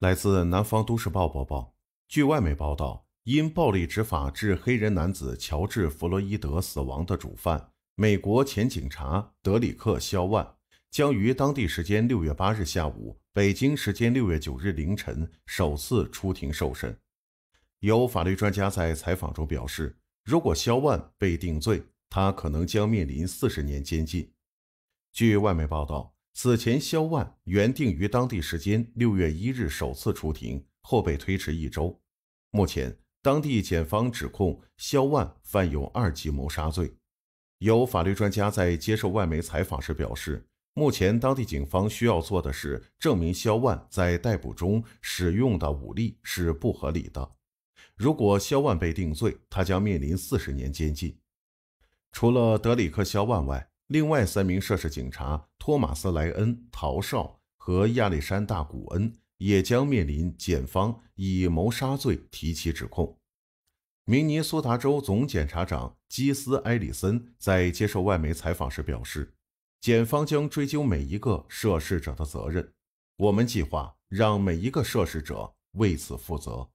来自《南方都市报》播报据外媒报道，因暴力执法致黑人男子乔治·弗洛伊德死亡的主犯、美国前警察德里克·肖万将于当地时间6月8日下午（北京时间6月9日凌晨）首次出庭受审。有法律专家在采访中表示，如果肖万被定罪，他可能将面临40年监禁。据外媒报道。此前，肖万原定于当地时间六月一日首次出庭，后被推迟一周。目前，当地检方指控肖万犯有二级谋杀罪。有法律专家在接受外媒采访时表示，目前当地警方需要做的是证明肖万在逮捕中使用的武力是不合理的。如果肖万被定罪，他将面临四十年监禁。除了德里克·肖万外，另外三名涉事警察托马斯·莱恩、陶绍和亚历山大·古恩也将面临检方以谋杀罪提起指控。明尼苏达州总检察长基斯·埃里森在接受外媒采访时表示，检方将追究每一个涉事者的责任。我们计划让每一个涉事者为此负责。